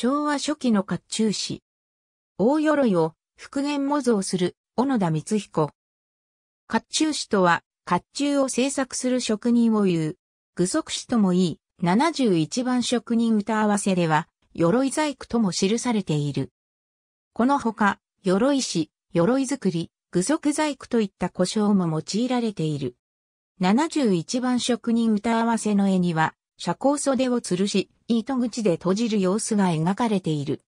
昭和初期の甲冑師。大鎧を復元模造する小野田光彦。甲冑師とは、甲冑を制作する職人を言う。具足師ともいい、71番職人歌合わせでは、鎧細工とも記されている。このほか、鎧師、鎧作り、具足細工といった故障も用いられている。71番職人歌合わせの絵には、社交袖を吊るし、糸口で閉じる様子が描かれている。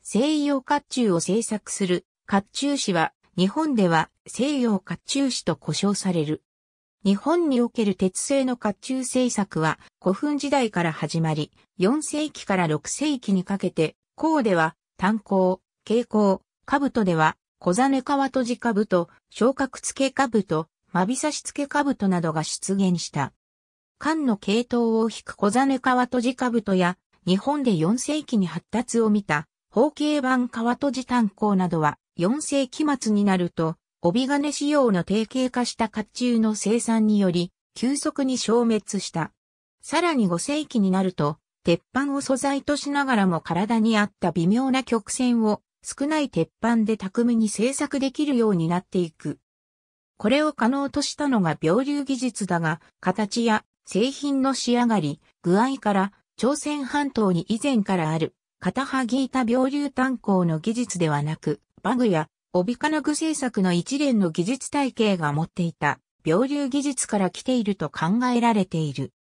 西洋甲冑を制作する甲冑師は、日本では西洋甲冑師と呼称される。日本における鉄製の甲冑製作は古墳時代から始まり、4世紀から6世紀にかけて、甲では炭鉱、蛍光、兜では小金川閉じ兜、昇格付け兜、まびさし付け兜などが出現した。漢の系統を引く小金川とじ兜や、日本で4世紀に発達を見た、方形版川とじ炭鉱などは、4世紀末になると、帯金仕様の定型化した甲冑の生産により、急速に消滅した。さらに5世紀になると、鉄板を素材としながらも体に合った微妙な曲線を少ない鉄板で巧みに製作できるようになっていく。これを可能としたのが病流技術だが、形や製品の仕上がり、具合から朝鮮半島に以前からある、片はぎ板病流炭鉱の技術ではなく、バグや帯金具製作の一連の技術体系が持っていた、病流技術から来ていると考えられている。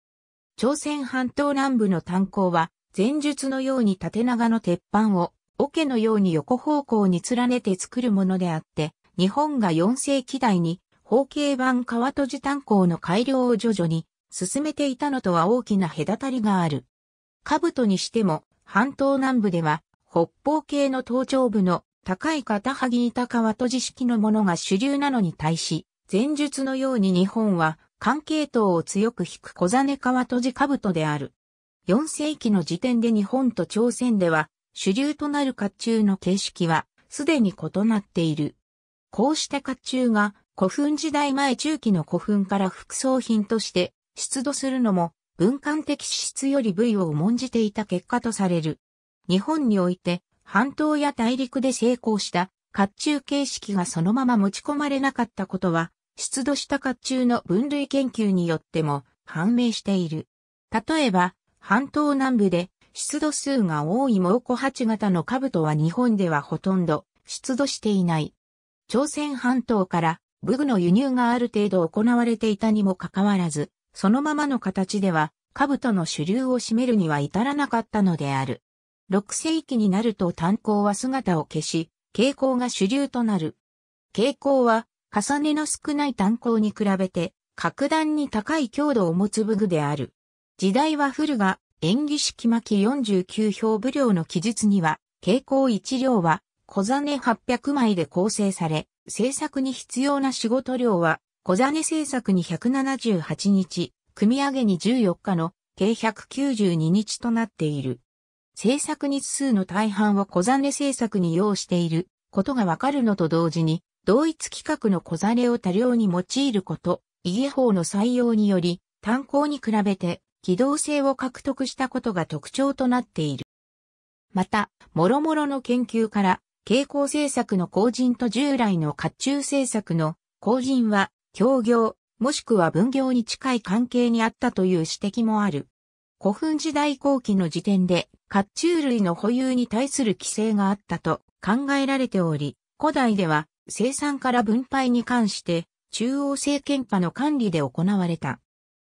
朝鮮半島南部の炭鉱は、前述のように縦長の鉄板を、桶のように横方向に連ねて作るものであって、日本が4世紀代に、方形版川戸じ炭鉱の改良を徐々に進めていたのとは大きな隔たりがある。兜にしても、半島南部では、北方系の頭頂部の高い片萩板川と字式のものが主流なのに対し、前述のように日本は関係等を強く引く小金川と字兜である。4世紀の時点で日本と朝鮮では主流となる甲冑の形式はすでに異なっている。こうした甲冑が古墳時代前中期の古墳から副葬品として出土するのも文官的資質より部位を重んじていた結果とされる。日本において半島や大陸で成功した甲冑形式がそのまま持ち込まれなかったことは出土した甲冑の分類研究によっても判明している。例えば、半島南部で出土数が多い猛虎八型の兜は日本ではほとんど出土していない。朝鮮半島から武具の輸入がある程度行われていたにもかかわらず、そのままの形では、兜の主流を占めるには至らなかったのである。6世紀になると炭鉱は姿を消し、傾向が主流となる。傾向は、重ねの少ない炭鉱に比べて、格段に高い強度を持つ武具である。時代は古が、演技式巻49票武量の記述には、傾向1両は、小金800枚で構成され、制作に必要な仕事量は小ネ製作に178日、組み上げに14日の計192日となっている。政作日数の大半を小ネ政作に要していることがわかるのと同時に、同一規格の小ネを多量に用いること、家法の採用により、炭鉱に比べて機動性を獲得したことが特徴となっている。また、諸々の研究から、蛍光製作の後人と従来の甲冑製作の後人は協業、もしくは分業に近い関係にあったという指摘もある。古墳時代後期の時点で、甲冑類の保有に対する規制があったと考えられており、古代では生産から分配に関して中央政権下の管理で行われた。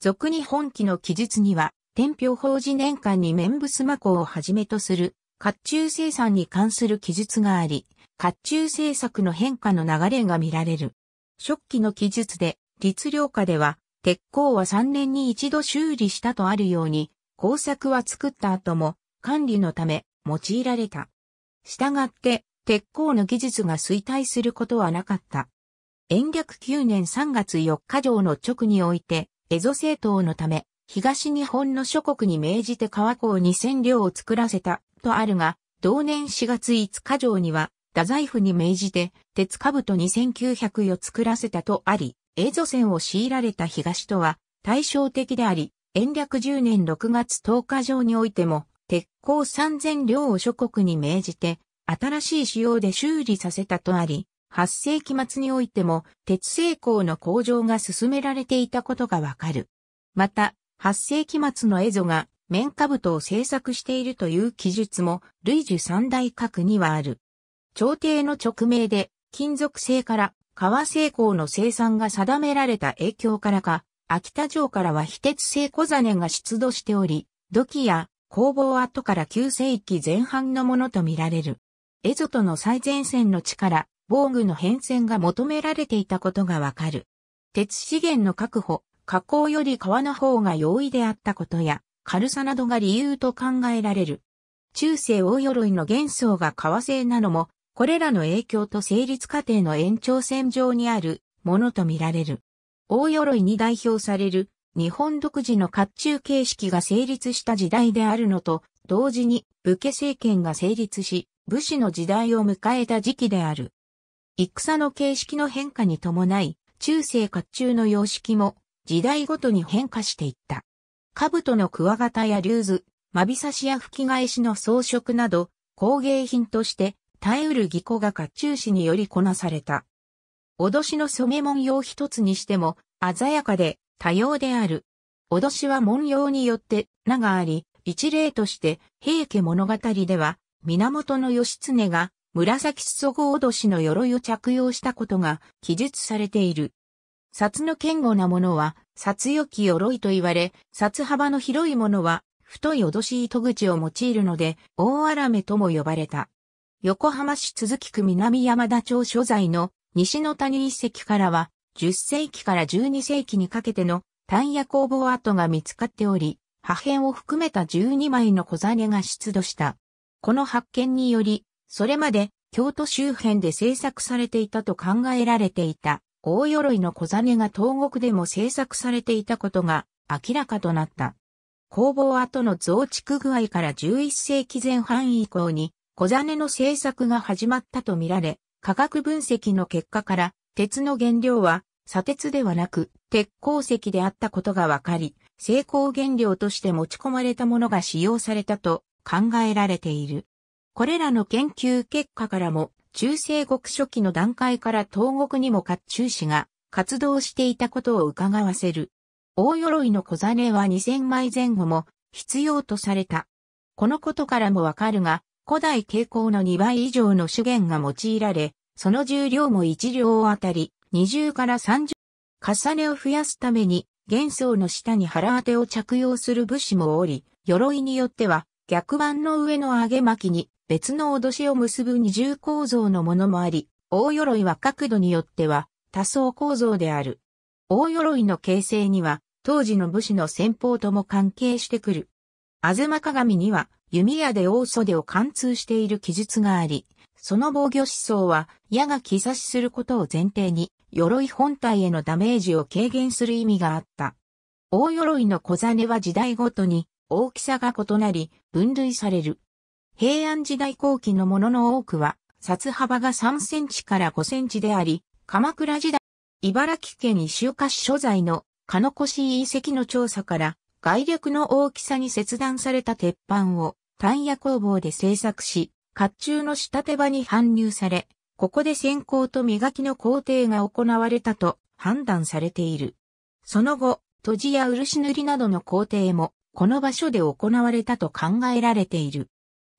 俗に本記の記述には、天平法事年間に綿布スマをはじめとする甲冑生産に関する記述があり、甲冑政策の変化の流れが見られる。食器の記述で、律令下では、鉄鋼は3年に一度修理したとあるように、工作は作った後も、管理のため、用いられた。従って、鉄鋼の技術が衰退することはなかった。延暦9年3月4日上の直において、エゾ政党のため、東日本の諸国に命じて川港2000両を作らせた、とあるが、同年4月5日上には、太宰府に命じて、鉄兜に1900を作らせたとあり、映像戦を強いられた東とは対照的であり、延暦10年6月10日上においても、鉄鋼3000両を諸国に命じて、新しい仕様で修理させたとあり、8世紀末においても、鉄製鋼の工場が進められていたことがわかる。また、8世紀末のエゾが、綿兜を製作しているという記述も、類似三大核にはある。朝廷の直命で、金属製から革製鋼の生産が定められた影響からか、秋田城からは非鉄製小ネが出土しており、土器や工房跡から旧世紀前半のものとみられる。蝦夷との最前線の地から防具の変遷が求められていたことがわかる。鉄資源の確保、加工より川の方が容易であったことや、軽さなどが理由と考えられる。中世大鎧の元素が革製なのも、これらの影響と成立過程の延長線上にあるものとみられる。大鎧に代表される日本独自の甲冑形式が成立した時代であるのと同時に武家政権が成立し武士の時代を迎えた時期である。戦の形式の変化に伴い中世甲冑の様式も時代ごとに変化していった。兜のクワガタや竜頭、まびさしや吹き返しの装飾など工芸品として耐えうる技巧が甲冑師によりこなされた。脅しの染め文様一つにしても、鮮やかで多様である。脅しは文様によって名があり、一例として、平家物語では、源義経が紫裾子脅しの鎧を着用したことが記述されている。札の堅固なものは、札よき鎧と言われ、札幅の広いものは、太い脅し糸口を用いるので、大荒めとも呼ばれた。横浜市都筑区南山田町所在の西の谷遺跡からは、10世紀から12世紀にかけての単野工房跡が見つかっており、破片を含めた12枚の小金が出土した。この発見により、それまで京都周辺で制作されていたと考えられていた大鎧の小金が東国でも制作されていたことが明らかとなった。工房跡の増築具合から11世紀前半以降に小金の製作が始まったとみられ、化学分析の結果から、鉄の原料は、砂鉄ではなく、鉄鉱石であったことがわかり、成功原料として持ち込まれたものが使用されたと考えられている。これらの研究結果からも、中世国初期の段階から東国にも甲冑師が活動していたことを伺わせる。大鎧の小金は2000枚前後も必要とされた。このことからもわかるが、古代傾向の2倍以上の資源が用いられ、その重量も1両あたり20から30。重ねを増やすために、元素の下に腹当てを着用する武士もおり、鎧によっては逆板の上の上げ巻きに別の脅しを結ぶ二重構造のものもあり、大鎧は角度によっては多層構造である。大鎧の形成には当時の武士の戦法とも関係してくる。あずま鏡には弓矢で大袖を貫通している記述があり、その防御思想は矢が木差しすることを前提に、鎧本体へのダメージを軽減する意味があった。大鎧の小金は時代ごとに大きさが異なり、分類される。平安時代後期のものの多くは、札幅が3センチから5センチであり、鎌倉時代、茨城県石岡市所在の鹿の越遺跡の調査から、外略の大きさに切断された鉄板をタ野ヤ工房で製作し、甲冑の仕立て場に搬入され、ここで先行と磨きの工程が行われたと判断されている。その後、綴じや漆塗りなどの工程も、この場所で行われたと考えられている。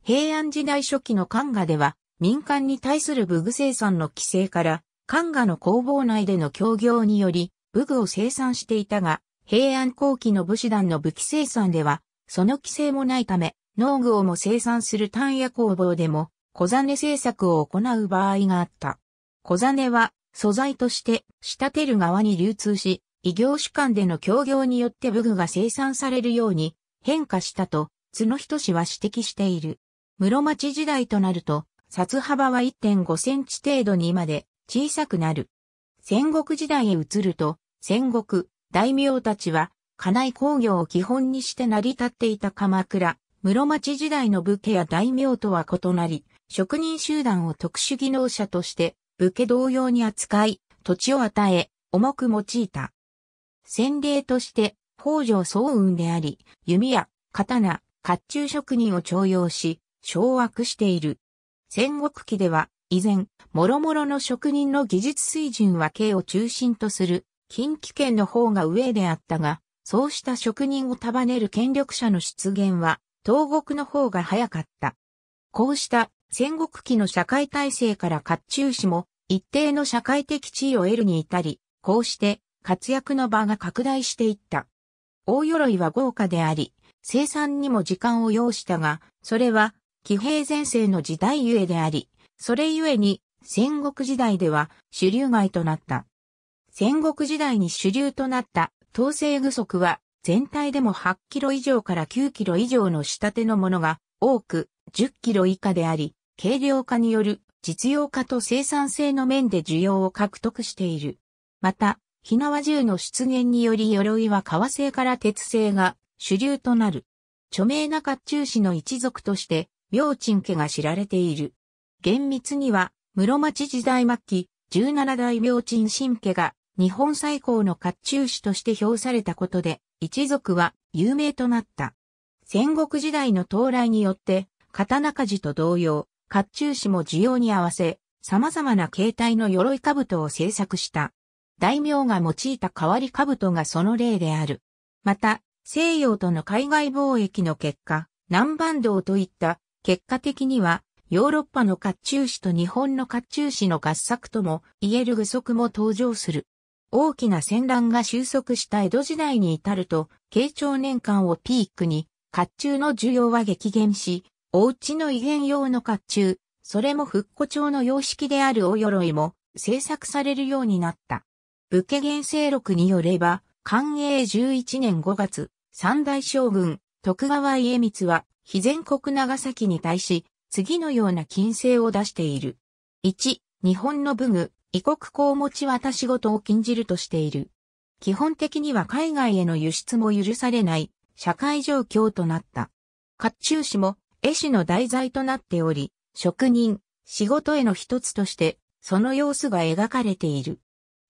平安時代初期の漢画では、民間に対する武具生産の規制から、漢画の工房内での協業により、武具を生産していたが、平安後期の武士団の武器生産では、その規制もないため、農具をも生産する単野工房でも小金製作を行う場合があった。小金は素材として仕立てる側に流通し、異業種間での協業によって武具が生産されるように変化したと、角人氏は指摘している。室町時代となると、札幅は1.5センチ程度にまで小さくなる。戦国時代へ移ると、戦国、大名たちは、家内工業を基本にして成り立っていた鎌倉、室町時代の武家や大名とは異なり、職人集団を特殊技能者として武家同様に扱い、土地を与え、重く用いた。先例として、北条早雲であり、弓矢、刀、甲冑職人を徴用し、掌握している。戦国期では、依然、諸々の職人の技術水準は家を中心とする、近畿圏の方が上であったが、そうした職人を束ねる権力者の出現は、東国の方が早かった。こうした戦国期の社会体制から甲冑氏も一定の社会的地位を得るに至り、こうして活躍の場が拡大していった。大鎧は豪華であり、生産にも時間を要したが、それは騎兵前世の時代ゆえであり、それゆえに戦国時代では主流外となった。戦国時代に主流となった統制具足は全体でも8キロ以上から9キロ以上の仕立てのものが多く10キロ以下であり、軽量化による実用化と生産性の面で需要を獲得している。また、火縄銃の出現により鎧は革製から鉄製が主流となる。著名な甲冑師の一族として、明珍家が知られている。厳密には、室町時代末期、17代明珍神家が日本最高の甲冑師として評されたことで、一族は有名となった。戦国時代の到来によって、刀鍛冶と同様、甲冑師も需要に合わせ、様々な形態の鎧兜を製作した。大名が用いた代わり兜がその例である。また、西洋との海外貿易の結果、南蛮道といった結果的には、ヨーロッパの甲冑師と日本の甲冑師の合作とも言える具足も登場する。大きな戦乱が収束した江戸時代に至ると、慶長年間をピークに、甲冑の需要は激減し、お家の異変用の甲冑、それも復古調の様式であるお鎧も制作されるようになった。武家原生録によれば、寛永11年5月、三大将軍、徳川家光は、非全国長崎に対し、次のような金星を出している。1、日本の武具、異国公持ち渡し事を禁じるとしている。基本的には海外への輸出も許されない社会状況となった。甲冑師も絵師の題材となっており、職人、仕事への一つとして、その様子が描かれている。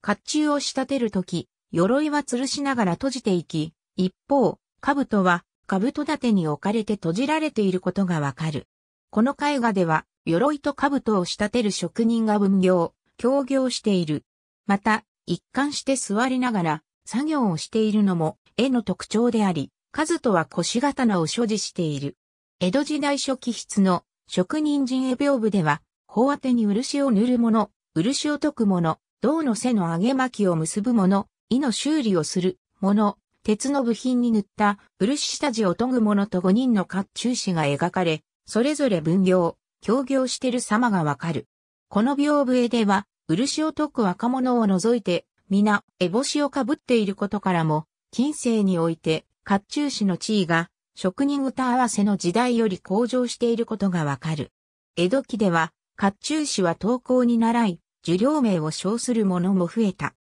甲冑を仕立てるとき、鎧は吊るしながら閉じていき、一方、兜は兜立てに置かれて閉じられていることがわかる。この絵画では、鎧と兜を仕立てる職人が分業、協業している。また、一貫して座りながら作業をしているのも絵の特徴であり、数とは腰刀を所持している。江戸時代初期筆の職人陣絵屏風では、方当てに漆を塗るもの、漆を解くもの、銅の背の上げ巻きを結ぶもの、胃の修理をするもの、鉄の部品に塗った漆下地を研ぐものと五人の甲冑師が描かれ、それぞれ分業、協業している様がわかる。この屏風絵では、漆を解く若者を除いて、皆、烏帽子をかぶっていることからも、近世において、甲冑師の地位が、職人歌合わせの時代より向上していることがわかる。江戸期では、甲冑師は投稿に習い、受領名を称する者も増えた。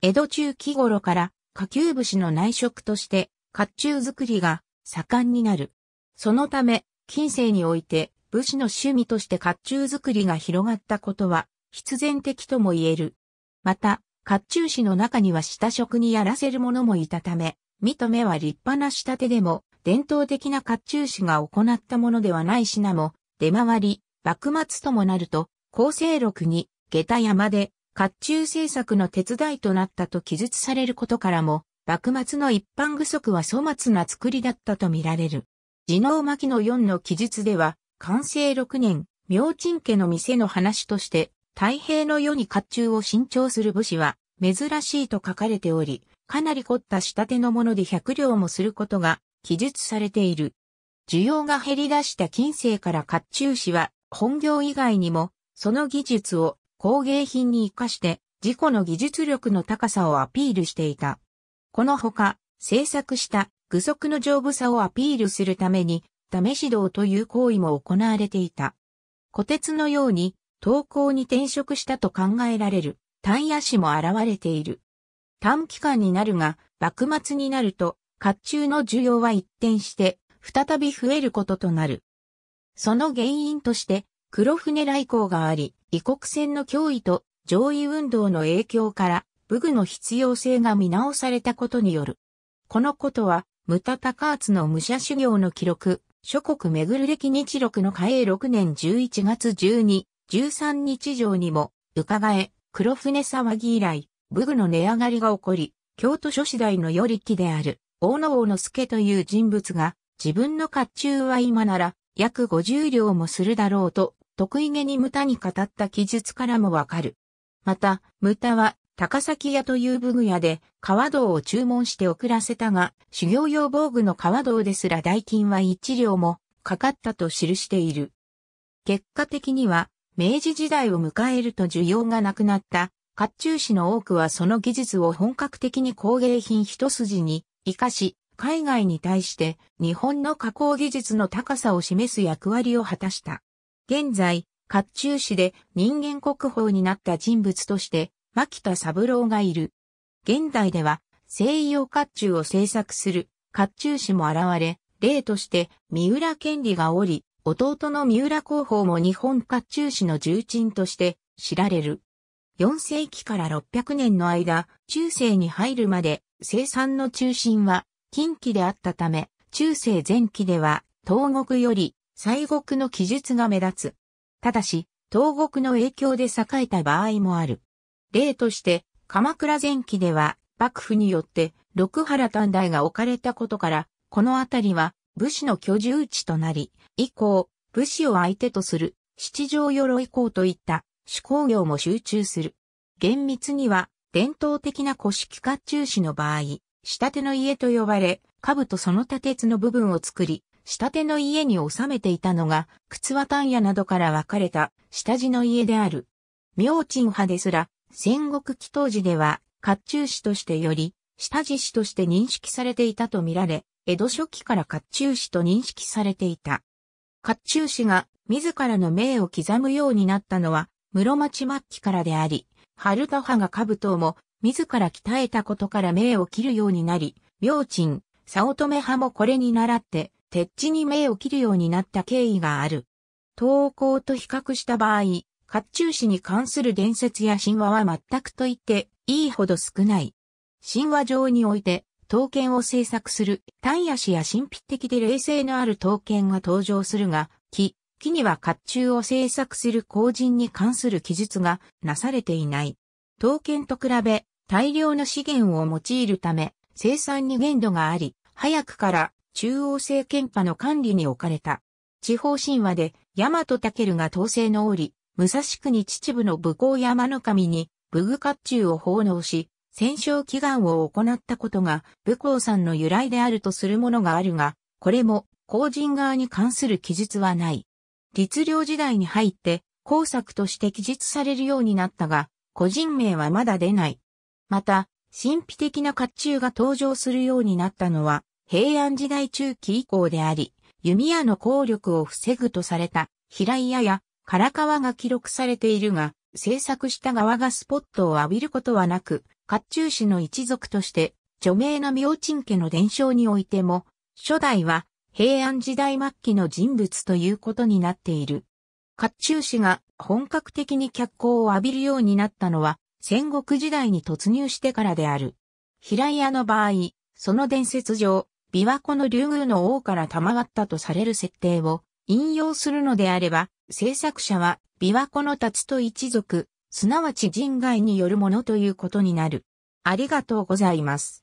江戸中期頃から、下級武士の内職として、甲冑作りが盛んになる。そのため、近世において、武士の趣味として甲冑作りが広がったことは必然的とも言える。また、甲冑師の中には下職にやらせる者もいたため、見と目は立派な仕立てでも、伝統的な甲冑師が行ったものではない品も、出回り、幕末ともなると、厚生録に、下駄山で、甲冑制作の手伝いとなったと記述されることからも、幕末の一般具足は粗末な作りだったとみられる。地能巻の4の記述では、完成6年、明珍家の店の話として、太平の世に甲冑を新調する武士は、珍しいと書かれており、かなり凝った仕立てのもので百両もすることが記述されている。需要が減り出した近世から甲冑師は本業以外にもその技術を工芸品に活かして自己の技術力の高さをアピールしていた。このほか制作した具足の丈夫さをアピールするために試し道という行為も行われていた。虎鉄のように、投稿に転職したと考えられる、単野氏も現れている。短期間になるが、幕末になると、甲冑の需要は一転して、再び増えることとなる。その原因として、黒船来航があり、異国船の脅威と上位運動の影響から、武具の必要性が見直されたことによる。このことは、ムタタカーツの武者修行の記録、諸国巡る歴日録の嘉永6年11月12、13日上にも、伺え、黒船騒ぎ以来、武具の値上がりが起こり、京都諸次第の与力である、大野王之助という人物が、自分の甲冑は今なら、約50両もするだろうと、得意げに無駄に語った記述からもわかる。また、無駄は、高崎屋という武具屋で、川道を注文して送らせたが、修行用防具の川道ですら代金は一両もかかったと記している。結果的には、明治時代を迎えると需要がなくなった、甲冑師の多くはその技術を本格的に工芸品一筋に活かし、海外に対して日本の加工技術の高さを示す役割を果たした。現在、甲冑師で人間国宝になった人物として牧田三郎がいる。現代では西洋甲冑を制作する甲冑師も現れ、例として三浦権利がおり、弟の三浦広報も日本甲冑師の重鎮として知られる。4世紀から600年の間、中世に入るまで生産の中心は近畿であったため、中世前期では東国より西国の記述が目立つ。ただし、東国の影響で栄えた場合もある。例として、鎌倉前期では、幕府によって、六原短大が置かれたことから、この辺りは、武士の居住地となり、以降、武士を相手とする、七条鎧校といった手工業も集中する。厳密には、伝統的な古式甲冑士の場合、仕立ての家と呼ばれ、株とその他鉄の部分を作り、仕立ての家に収めていたのが、靴和単屋などから分かれた、下地の家である。明鎮派ですら、戦国祈祷時では、甲冑師としてより、下地師として認識されていたとみられ、江戸初期から甲冑師と認識されていた。甲冑師が自らの命を刻むようになったのは、室町末期からであり、春田派が兜も自ら鍛えたことから命を切るようになり、明珍、早乙女派もこれに倣って、鉄地に命を切るようになった経緯がある。東稿と比較した場合、甲冑氏に関する伝説や神話は全くと言っていいほど少ない。神話上において、刀剣を制作する、単野氏や神秘的で冷静のある刀剣が登場するが、木、木には甲冑を制作する工人に関する記述がなされていない。刀剣と比べ、大量の資源を用いるため、生産に限度があり、早くから中央政権下の管理に置かれた。地方神話で、大和武が統制の折、武蔵国秩父の武功山の神に武具甲冑を奉納し、戦勝祈願を行ったことが武功さんの由来であるとするものがあるが、これも後人側に関する記述はない。律令時代に入って工作として記述されるようになったが、個人名はまだ出ない。また、神秘的な甲冑が登場するようになったのは、平安時代中期以降であり、弓矢の効力を防ぐとされた、平井矢や唐川が記録されているが、制作した側がスポットを浴びることはなく、甲冑氏の一族として、著名な明珍家の伝承においても、初代は平安時代末期の人物ということになっている。甲冑氏が本格的に脚光を浴びるようになったのは、戦国時代に突入してからである。平屋の場合、その伝説上、琵琶湖の竜宮の王から賜ったとされる設定を、引用するのであれば、制作者は、琵琶湖の達と一族、すなわち人外によるものということになる。ありがとうございます。